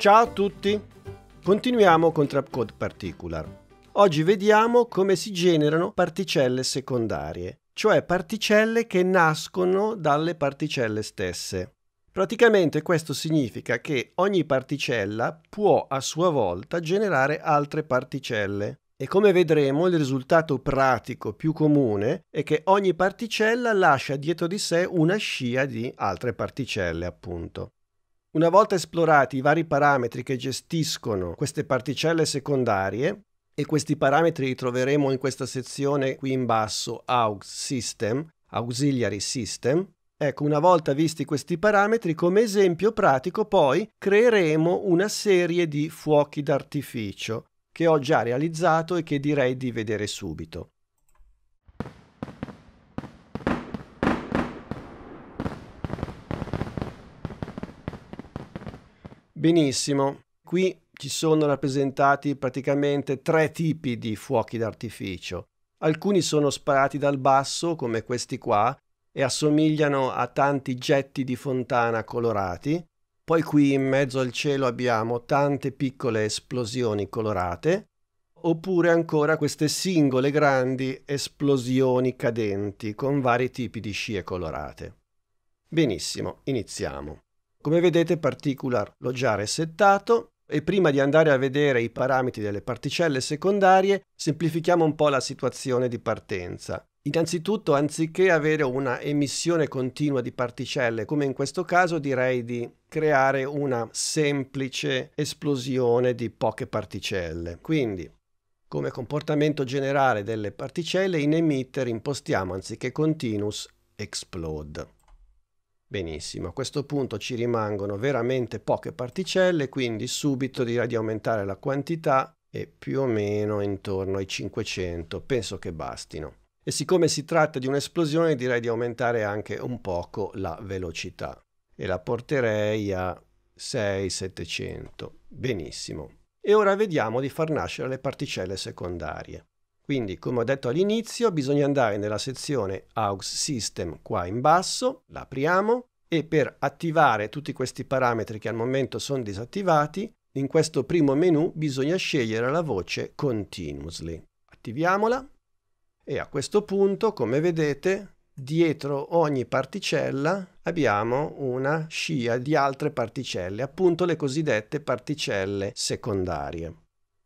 Ciao a tutti! Continuiamo con Trapcode Particular. Oggi vediamo come si generano particelle secondarie, cioè particelle che nascono dalle particelle stesse. Praticamente questo significa che ogni particella può a sua volta generare altre particelle. E come vedremo il risultato pratico più comune è che ogni particella lascia dietro di sé una scia di altre particelle, appunto. Una volta esplorati i vari parametri che gestiscono queste particelle secondarie, e questi parametri li troveremo in questa sezione qui in basso, AUX System, Auxiliary System, ecco, una volta visti questi parametri, come esempio pratico poi creeremo una serie di fuochi d'artificio che ho già realizzato e che direi di vedere subito. Benissimo, qui ci sono rappresentati praticamente tre tipi di fuochi d'artificio. Alcuni sono sparati dal basso, come questi qua, e assomigliano a tanti getti di fontana colorati. Poi qui in mezzo al cielo abbiamo tante piccole esplosioni colorate, oppure ancora queste singole grandi esplosioni cadenti con vari tipi di scie colorate. Benissimo, iniziamo. Come vedete particular l'ho già resettato e prima di andare a vedere i parametri delle particelle secondarie semplifichiamo un po' la situazione di partenza. Innanzitutto, anziché avere una emissione continua di particelle, come in questo caso, direi di creare una semplice esplosione di poche particelle. Quindi, come comportamento generale delle particelle, in emitter impostiamo anziché continuous, explode. Benissimo, a questo punto ci rimangono veramente poche particelle, quindi subito direi di aumentare la quantità e più o meno intorno ai 500, penso che bastino. E siccome si tratta di un'esplosione direi di aumentare anche un poco la velocità e la porterei a 6-700. Benissimo. E ora vediamo di far nascere le particelle secondarie. Quindi, come ho detto all'inizio, bisogna andare nella sezione AUX System qua in basso, la apriamo e per attivare tutti questi parametri che al momento sono disattivati, in questo primo menu bisogna scegliere la voce Continuously. Attiviamola e a questo punto, come vedete, dietro ogni particella abbiamo una scia di altre particelle, appunto le cosiddette particelle secondarie.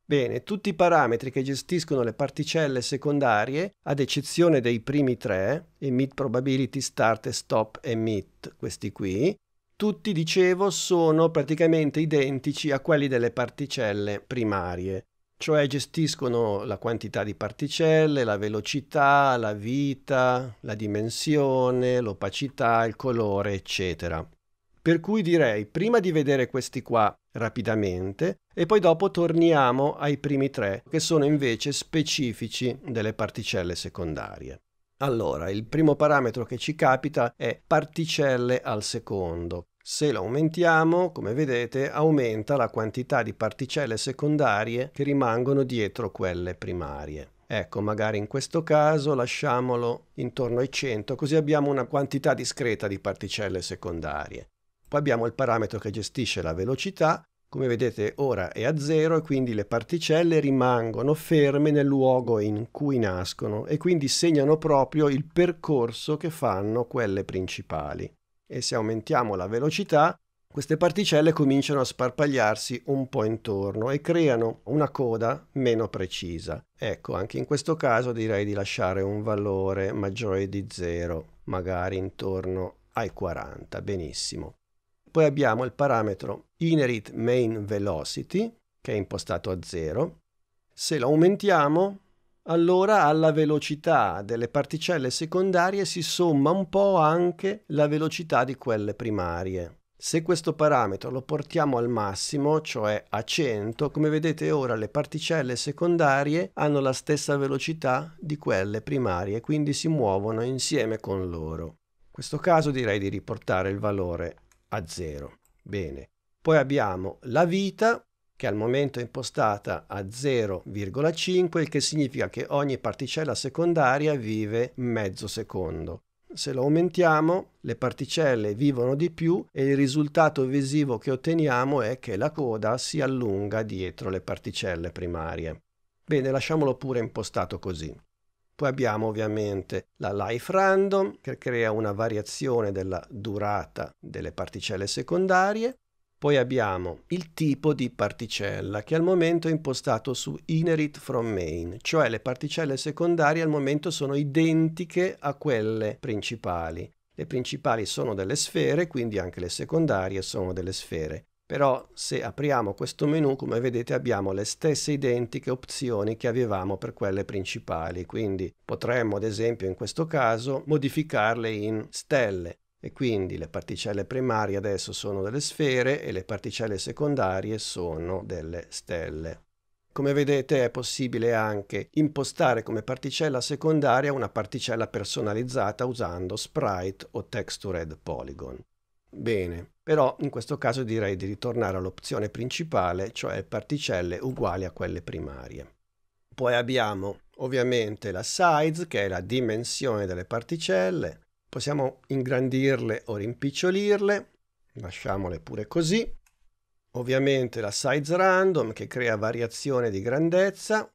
Bene, tutti i parametri che gestiscono le particelle secondarie, ad eccezione dei primi tre, emit probability, start e stop emit, questi qui, tutti, dicevo, sono praticamente identici a quelli delle particelle primarie, cioè gestiscono la quantità di particelle, la velocità, la vita, la dimensione, l'opacità, il colore, eccetera. Per cui direi, prima di vedere questi qua rapidamente e poi dopo torniamo ai primi tre che sono invece specifici delle particelle secondarie. Allora, il primo parametro che ci capita è particelle al secondo. Se lo aumentiamo, come vedete, aumenta la quantità di particelle secondarie che rimangono dietro quelle primarie. Ecco, magari in questo caso lasciamolo intorno ai 100, così abbiamo una quantità discreta di particelle secondarie. Poi abbiamo il parametro che gestisce la velocità, come vedete ora è a zero e quindi le particelle rimangono ferme nel luogo in cui nascono e quindi segnano proprio il percorso che fanno quelle principali. E se aumentiamo la velocità, queste particelle cominciano a sparpagliarsi un po' intorno e creano una coda meno precisa. Ecco, anche in questo caso direi di lasciare un valore maggiore di 0, magari intorno ai 40. Benissimo. Poi abbiamo il parametro inherit main velocity, che è impostato a 0. Se lo aumentiamo, allora alla velocità delle particelle secondarie si somma un po' anche la velocità di quelle primarie. Se questo parametro lo portiamo al massimo, cioè a 100, come vedete ora le particelle secondarie hanno la stessa velocità di quelle primarie, quindi si muovono insieme con loro. In questo caso direi di riportare il valore a 0. Bene. Poi abbiamo la vita che al momento è impostata a 0,5, il che significa che ogni particella secondaria vive mezzo secondo. Se lo aumentiamo, le particelle vivono di più e il risultato visivo che otteniamo è che la coda si allunga dietro le particelle primarie. Bene, lasciamolo pure impostato così. Poi abbiamo ovviamente la life random che crea una variazione della durata delle particelle secondarie. Poi abbiamo il tipo di particella che al momento è impostato su inherit from main, cioè le particelle secondarie al momento sono identiche a quelle principali. Le principali sono delle sfere, quindi anche le secondarie sono delle sfere. Però se apriamo questo menu, come vedete, abbiamo le stesse identiche opzioni che avevamo per quelle principali, quindi potremmo, ad esempio, in questo caso, modificarle in stelle e quindi le particelle primarie adesso sono delle sfere e le particelle secondarie sono delle stelle. Come vedete è possibile anche impostare come particella secondaria una particella personalizzata usando sprite o textured polygon. Bene, però in questo caso direi di ritornare all'opzione principale, cioè particelle uguali a quelle primarie. Poi abbiamo ovviamente la size, che è la dimensione delle particelle, possiamo ingrandirle o rimpicciolirle, lasciamole pure così. Ovviamente la size random che crea variazione di grandezza,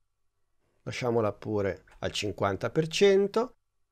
lasciamola pure al 50%,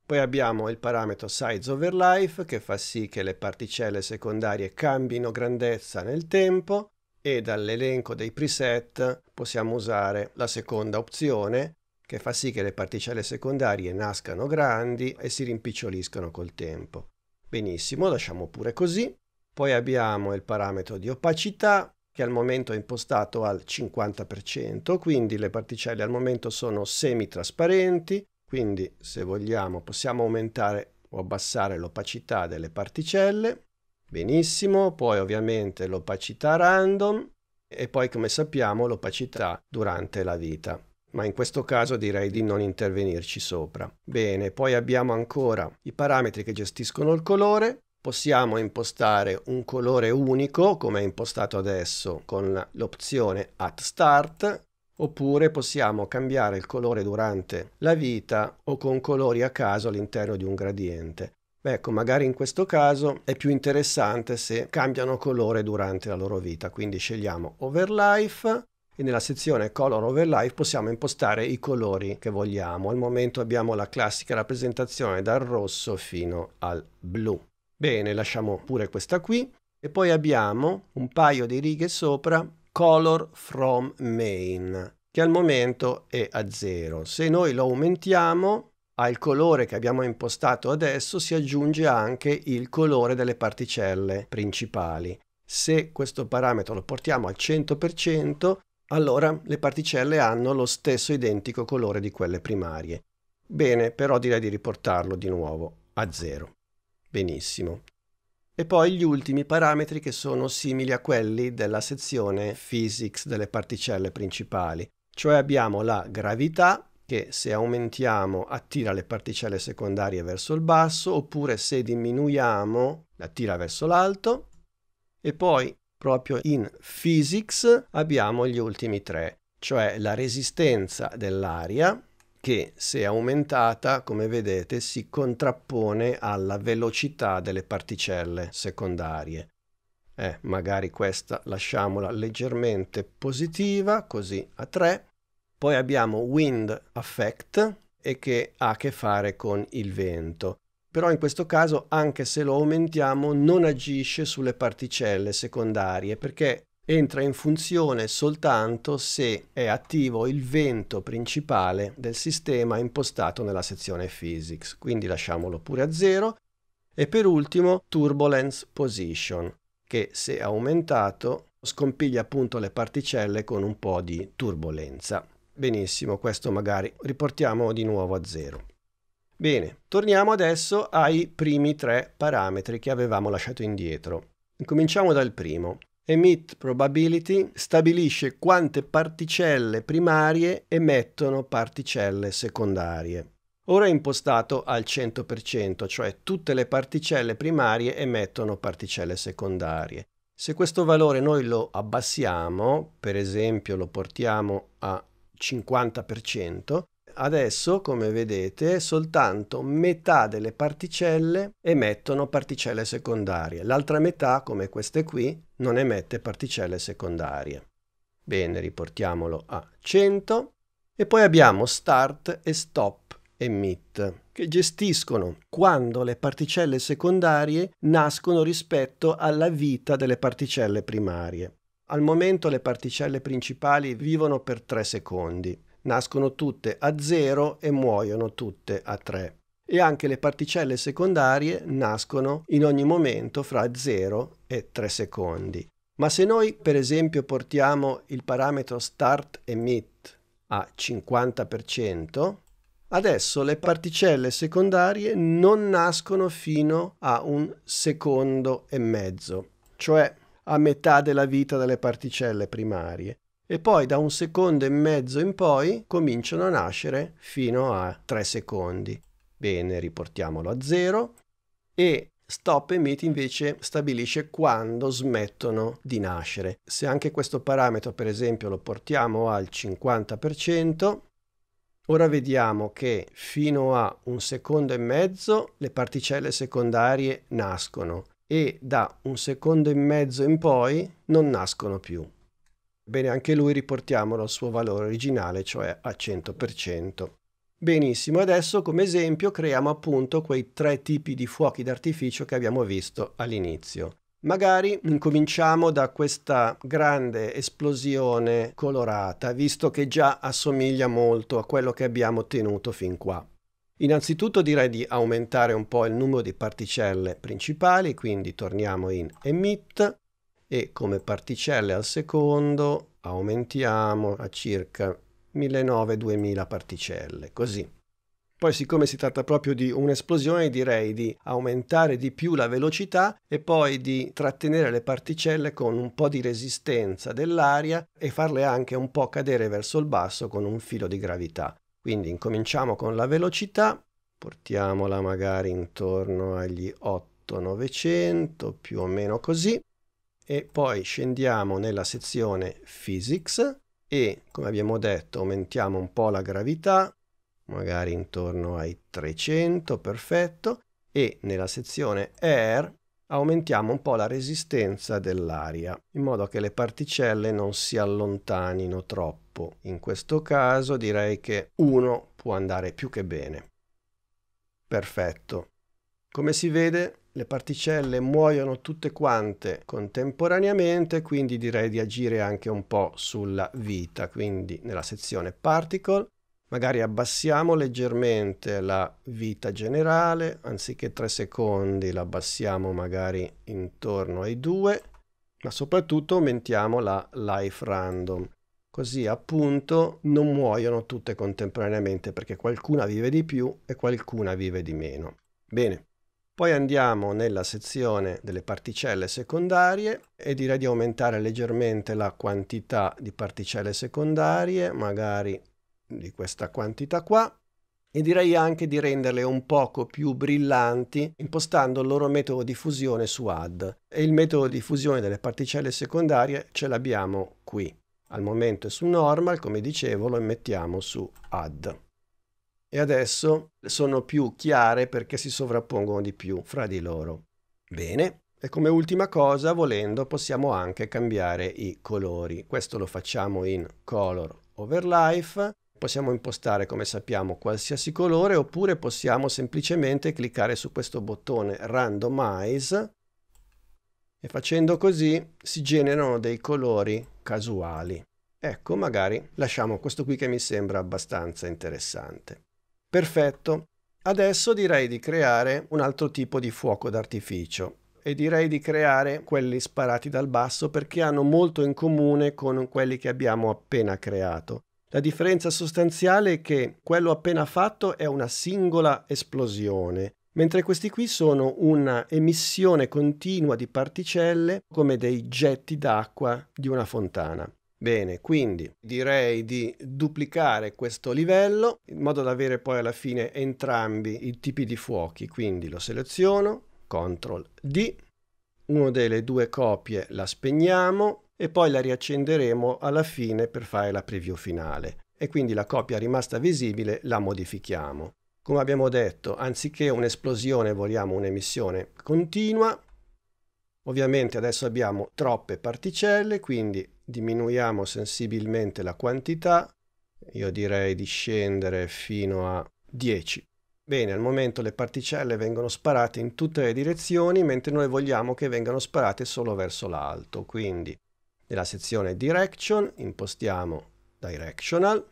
poi abbiamo il parametro size over life che fa sì che le particelle secondarie cambino grandezza nel tempo e dall'elenco dei preset possiamo usare la seconda opzione che fa sì che le particelle secondarie nascano grandi e si rimpiccioliscano col tempo. Benissimo, lasciamo pure così. Poi abbiamo il parametro di opacità che al momento è impostato al 50%, quindi le particelle al momento sono semi trasparenti, quindi se vogliamo possiamo aumentare o abbassare l'opacità delle particelle. Benissimo, poi ovviamente l'opacità random e poi come sappiamo l'opacità durante la vita ma in questo caso direi di non intervenirci sopra. Bene, poi abbiamo ancora i parametri che gestiscono il colore, possiamo impostare un colore unico come è impostato adesso con l'opzione at start oppure possiamo cambiare il colore durante la vita o con colori a caso all'interno di un gradiente. Ecco, magari in questo caso è più interessante se cambiano colore durante la loro vita, quindi scegliamo Overlife e nella sezione Color Overlife possiamo impostare i colori che vogliamo. Al momento abbiamo la classica rappresentazione dal rosso fino al blu. Bene, lasciamo pure questa qui e poi abbiamo un paio di righe sopra color from main che al momento è a 0. Se noi lo aumentiamo al colore che abbiamo impostato adesso si aggiunge anche il colore delle particelle principali. Se questo parametro lo portiamo al 100% allora le particelle hanno lo stesso identico colore di quelle primarie. Bene, però direi di riportarlo di nuovo a 0. Benissimo e poi gli ultimi parametri che sono simili a quelli della sezione physics delle particelle principali, cioè abbiamo la gravità che se aumentiamo attira le particelle secondarie verso il basso oppure se diminuiamo attira verso l'alto e poi proprio in physics abbiamo gli ultimi tre, cioè la resistenza dell'aria che se aumentata, come vedete, si contrappone alla velocità delle particelle secondarie. Eh, magari questa lasciamola leggermente positiva, così a 3. Poi abbiamo wind effect e che ha a che fare con il vento. Però in questo caso, anche se lo aumentiamo, non agisce sulle particelle secondarie perché entra in funzione soltanto se è attivo il vento principale del sistema impostato nella sezione Physics, quindi lasciamolo pure a zero. e per ultimo Turbulence Position, che se aumentato scompiglia appunto le particelle con un po' di turbolenza. Benissimo, questo magari riportiamo di nuovo a zero. Bene, torniamo adesso ai primi tre parametri che avevamo lasciato indietro. Cominciamo dal primo, Emit Probability stabilisce quante particelle primarie emettono particelle secondarie. Ora è impostato al 100%, cioè tutte le particelle primarie emettono particelle secondarie. Se questo valore noi lo abbassiamo, per esempio lo portiamo a 50%, adesso, come vedete, soltanto metà delle particelle emettono particelle secondarie. L'altra metà, come queste qui, non emette particelle secondarie. Bene, riportiamolo a 100. E poi abbiamo start e stop emit, che gestiscono quando le particelle secondarie nascono rispetto alla vita delle particelle primarie. Al momento le particelle principali vivono per 3 secondi, nascono tutte a 0 e muoiono tutte a 3. E anche le particelle secondarie nascono in ogni momento fra 0 e 3 secondi. Ma se noi per esempio portiamo il parametro start emit a 50%, adesso le particelle secondarie non nascono fino a un secondo e mezzo, cioè a metà della vita delle particelle primarie e poi da un secondo e mezzo in poi cominciano a nascere fino a 3 secondi. Bene, riportiamolo a 0 e Stop emit invece stabilisce quando smettono di nascere. Se anche questo parametro per esempio lo portiamo al 50%, ora vediamo che fino a un secondo e mezzo le particelle secondarie nascono e da un secondo e mezzo in poi non nascono più. Bene, anche lui riportiamolo al suo valore originale, cioè a 100%. Benissimo, adesso come esempio creiamo appunto quei tre tipi di fuochi d'artificio che abbiamo visto all'inizio. Magari incominciamo da questa grande esplosione colorata, visto che già assomiglia molto a quello che abbiamo ottenuto fin qua. Innanzitutto direi di aumentare un po' il numero di particelle principali, quindi torniamo in Emit e come particelle al secondo aumentiamo a circa 1900-2000 particelle, così. Poi siccome si tratta proprio di un'esplosione direi di aumentare di più la velocità e poi di trattenere le particelle con un po' di resistenza dell'aria e farle anche un po' cadere verso il basso con un filo di gravità. Quindi incominciamo con la velocità, portiamola magari intorno agli 8-900 più o meno così e poi scendiamo nella sezione Physics e come abbiamo detto aumentiamo un po' la gravità, magari intorno ai 300, perfetto, e nella sezione Air aumentiamo un po' la resistenza dell'aria in modo che le particelle non si allontanino troppo. In questo caso direi che 1 può andare più che bene. Perfetto. Come si vede le particelle muoiono tutte quante contemporaneamente, quindi direi di agire anche un po' sulla vita, quindi nella sezione particle magari abbassiamo leggermente la vita generale, anziché 3 secondi la abbassiamo magari intorno ai 2, ma soprattutto aumentiamo la life random. Così appunto non muoiono tutte contemporaneamente perché qualcuna vive di più e qualcuna vive di meno. Bene, poi andiamo nella sezione delle particelle secondarie e direi di aumentare leggermente la quantità di particelle secondarie, magari di questa quantità qua, e direi anche di renderle un poco più brillanti impostando il loro metodo di fusione su add. E il metodo di fusione delle particelle secondarie ce l'abbiamo qui. Al momento è su normal, come dicevo, lo mettiamo su add e adesso sono più chiare perché si sovrappongono di più fra di loro. Bene, e come ultima cosa, volendo, possiamo anche cambiare i colori. Questo lo facciamo in Color Overlife. Possiamo impostare, come sappiamo, qualsiasi colore oppure possiamo semplicemente cliccare su questo bottone Randomize e facendo così si generano dei colori casuali. Ecco, magari lasciamo questo qui che mi sembra abbastanza interessante. Perfetto. Adesso direi di creare un altro tipo di fuoco d'artificio e direi di creare quelli sparati dal basso perché hanno molto in comune con quelli che abbiamo appena creato. La differenza sostanziale è che quello appena fatto è una singola esplosione, mentre questi qui sono una emissione continua di particelle come dei getti d'acqua di una fontana. Bene, quindi direi di duplicare questo livello in modo da avere poi alla fine entrambi i tipi di fuochi. Quindi lo seleziono, CTRL D, una delle due copie la spegniamo e poi la riaccenderemo alla fine per fare la preview finale. E quindi la copia rimasta visibile la modifichiamo. Come abbiamo detto, anziché un'esplosione vogliamo un'emissione continua. Ovviamente adesso abbiamo troppe particelle, quindi diminuiamo sensibilmente la quantità, io direi di scendere fino a 10. Bene, al momento le particelle vengono sparate in tutte le direzioni, mentre noi vogliamo che vengano sparate solo verso l'alto. Quindi nella sezione Direction impostiamo Directional,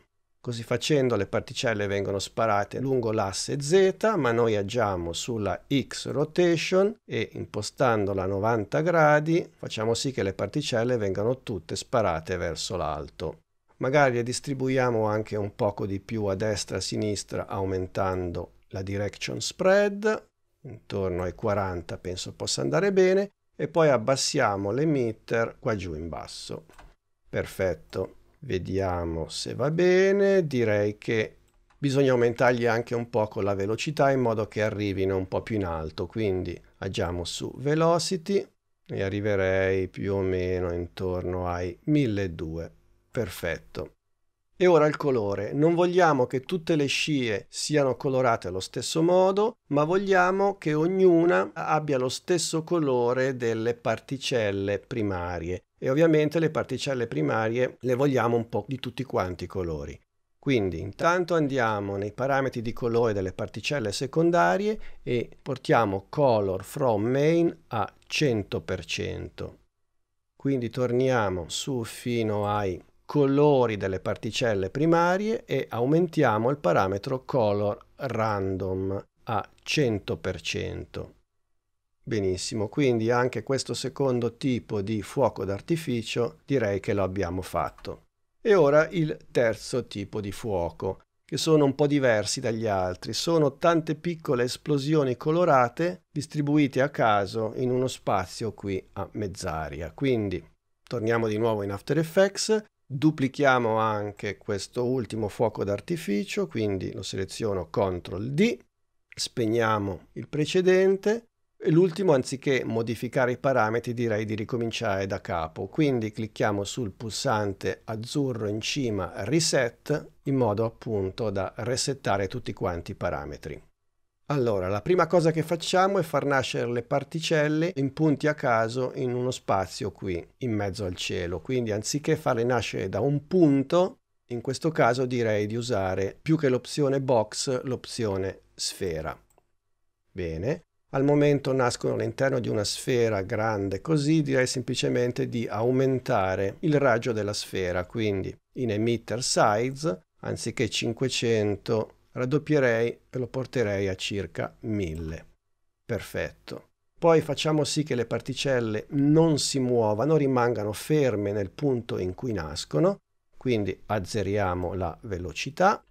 Così facendo le particelle vengono sparate lungo l'asse z, ma noi agiamo sulla x rotation e impostandola a 90 gradi facciamo sì che le particelle vengano tutte sparate verso l'alto. Magari le distribuiamo anche un poco di più a destra e a sinistra aumentando la direction spread, intorno ai 40 penso possa andare bene, e poi abbassiamo l'emitter qua giù in basso. Perfetto. Vediamo se va bene. Direi che bisogna aumentargli anche un po' con la velocità in modo che arrivino un po' più in alto. Quindi agiamo su Velocity e arriverei più o meno intorno ai 1200. Perfetto. E ora il colore. Non vogliamo che tutte le scie siano colorate allo stesso modo, ma vogliamo che ognuna abbia lo stesso colore delle particelle primarie. E ovviamente le particelle primarie le vogliamo un po' di tutti quanti i colori. Quindi intanto andiamo nei parametri di colore delle particelle secondarie e portiamo color from main a 100%. Quindi torniamo su fino ai colori delle particelle primarie e aumentiamo il parametro color random a 100%. Benissimo, quindi anche questo secondo tipo di fuoco d'artificio direi che lo abbiamo fatto. E ora il terzo tipo di fuoco, che sono un po' diversi dagli altri. Sono tante piccole esplosioni colorate distribuite a caso in uno spazio qui a mezz'aria. Quindi torniamo di nuovo in After Effects Duplichiamo anche questo ultimo fuoco d'artificio, quindi lo seleziono CTRL D, spegniamo il precedente e l'ultimo anziché modificare i parametri direi di ricominciare da capo, quindi clicchiamo sul pulsante azzurro in cima Reset in modo appunto da resettare tutti quanti i parametri. Allora, la prima cosa che facciamo è far nascere le particelle in punti a caso in uno spazio qui, in mezzo al cielo. Quindi anziché farle nascere da un punto, in questo caso direi di usare più che l'opzione box, l'opzione sfera. Bene. Al momento nascono all'interno di una sfera grande così, direi semplicemente di aumentare il raggio della sfera. Quindi in emitter size, anziché 500 raddoppierei e lo porterei a circa 1000. Perfetto. Poi facciamo sì che le particelle non si muovano, rimangano ferme nel punto in cui nascono, quindi azzeriamo la velocità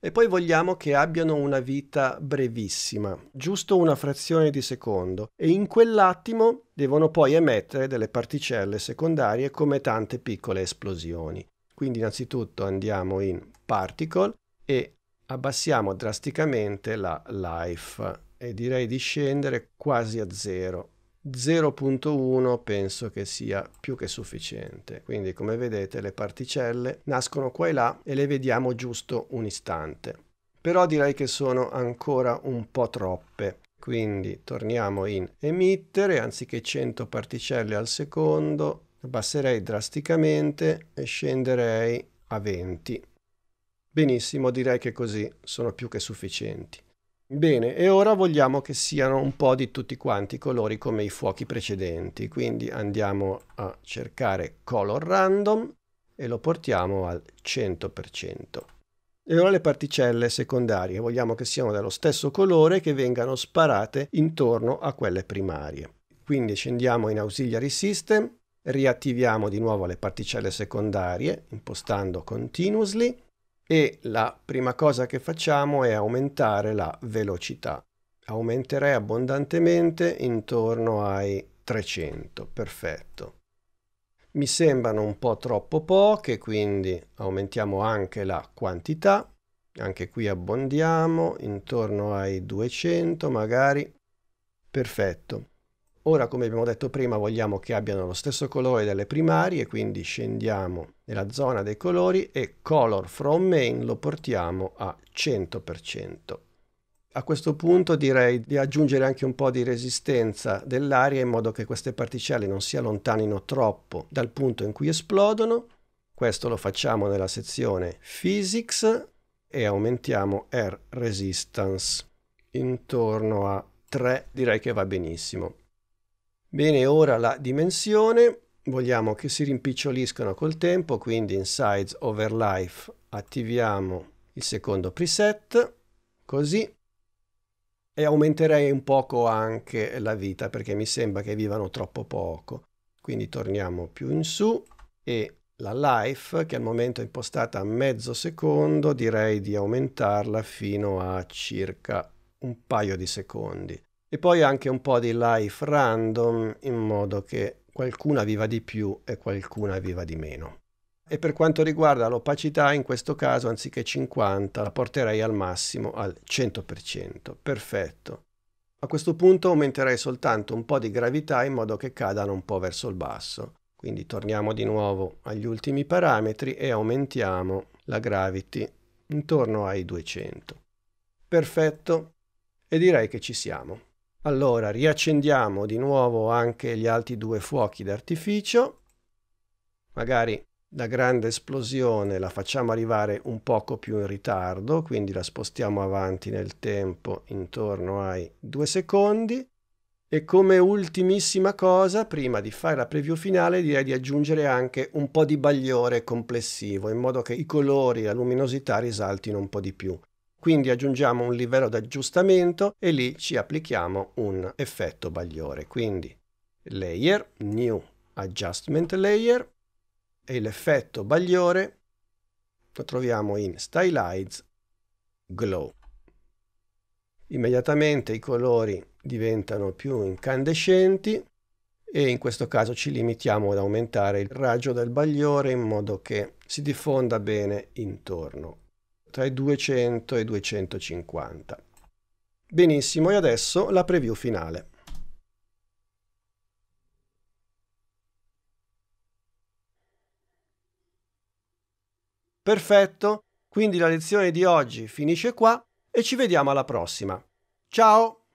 e poi vogliamo che abbiano una vita brevissima, giusto una frazione di secondo, e in quell'attimo devono poi emettere delle particelle secondarie come tante piccole esplosioni. Quindi innanzitutto andiamo in Particle e abbassiamo drasticamente la life e direi di scendere quasi a 0. 0.1 penso che sia più che sufficiente. Quindi come vedete le particelle nascono qua e là e le vediamo giusto un istante. Però direi che sono ancora un po' troppe. Quindi torniamo in emittere, anziché 100 particelle al secondo, abbasserei drasticamente e scenderei a 20. Benissimo, direi che così sono più che sufficienti. Bene, e ora vogliamo che siano un po' di tutti quanti i colori come i fuochi precedenti, quindi andiamo a cercare color random e lo portiamo al 100%. E ora le particelle secondarie, vogliamo che siano dello stesso colore che vengano sparate intorno a quelle primarie. Quindi scendiamo in Auxiliary System, riattiviamo di nuovo le particelle secondarie impostando Continuously e la prima cosa che facciamo è aumentare la velocità. Aumenterei abbondantemente intorno ai 300, perfetto. Mi sembrano un po' troppo poche, quindi aumentiamo anche la quantità. Anche qui abbondiamo intorno ai 200 magari. Perfetto. Ora, come abbiamo detto prima, vogliamo che abbiano lo stesso colore delle primarie, quindi scendiamo nella zona dei colori e color from main lo portiamo a 100%. A questo punto direi di aggiungere anche un po' di resistenza dell'aria in modo che queste particelle non si allontanino troppo dal punto in cui esplodono. Questo lo facciamo nella sezione Physics e aumentiamo Air Resistance intorno a 3, direi che va benissimo. Bene, ora la dimensione. Vogliamo che si rimpiccioliscano col tempo, quindi in Size Over Life attiviamo il secondo preset, così, e aumenterei un poco anche la vita perché mi sembra che vivano troppo poco. Quindi torniamo più in su e la life, che al momento è impostata a mezzo secondo, direi di aumentarla fino a circa un paio di secondi e poi anche un po' di life random in modo che qualcuna viva di più e qualcuna viva di meno. E per quanto riguarda l'opacità, in questo caso anziché 50 la porterei al massimo al 100%. Perfetto. A questo punto aumenterei soltanto un po' di gravità in modo che cadano un po' verso il basso. Quindi torniamo di nuovo agli ultimi parametri e aumentiamo la gravity intorno ai 200. Perfetto. E direi che ci siamo. Allora, riaccendiamo di nuovo anche gli altri due fuochi d'artificio. Magari la grande esplosione la facciamo arrivare un poco più in ritardo, quindi la spostiamo avanti nel tempo intorno ai due secondi. E come ultimissima cosa, prima di fare la preview finale, direi di aggiungere anche un po' di bagliore complessivo, in modo che i colori e la luminosità risaltino un po' di più. Quindi aggiungiamo un livello d'aggiustamento e lì ci applichiamo un effetto bagliore. Quindi layer, new adjustment layer e l'effetto bagliore lo troviamo in stylize glow. Immediatamente i colori diventano più incandescenti e in questo caso ci limitiamo ad aumentare il raggio del bagliore in modo che si diffonda bene intorno tra i 200 e i 250. Benissimo, e adesso la preview finale. Perfetto, quindi la lezione di oggi finisce qua e ci vediamo alla prossima. Ciao!